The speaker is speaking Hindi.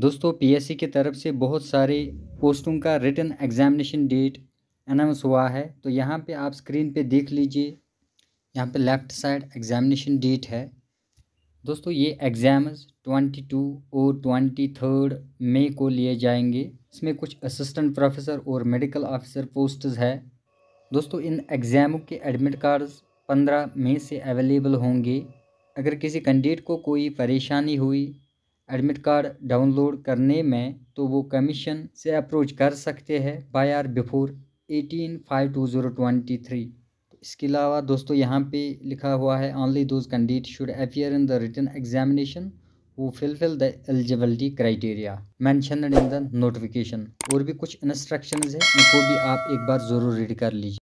दोस्तों पीएससी की तरफ से बहुत सारे पोस्टों का रिटर्न एग्जामिनेशन डेट अनाउंस हुआ है तो यहाँ पे आप स्क्रीन पे देख लीजिए यहाँ पे लेफ़्ट साइड एग्ज़ामिनेशन डेट है दोस्तों ये एग्ज़ाम्स ट्वेंटी टू और ट्वेंटी थर्ड मई को लिए जाएंगे इसमें कुछ असिस्टेंट प्रोफेसर और मेडिकल ऑफिसर पोस्ट है दोस्तों इन एग्ज़ामों के एडमिट कार्ड्स पंद्रह मई से अवेलेबल होंगे अगर किसी कैंडिडेट को कोई परेशानी हुई एडमिट कार्ड डाउनलोड करने में तो वो कमीशन से अप्रोच कर सकते हैं by or before eighteen five two zero twenty three इसके अलावा दोस्तों यहाँ पे लिखा हुआ है only those candidate should appear in the written examination who fulfill the eligibility criteria mentioned in the notification और भी कुछ इंस्ट्रक्शन है उनको भी आप एक बार ज़रूर रीड कर लीजिए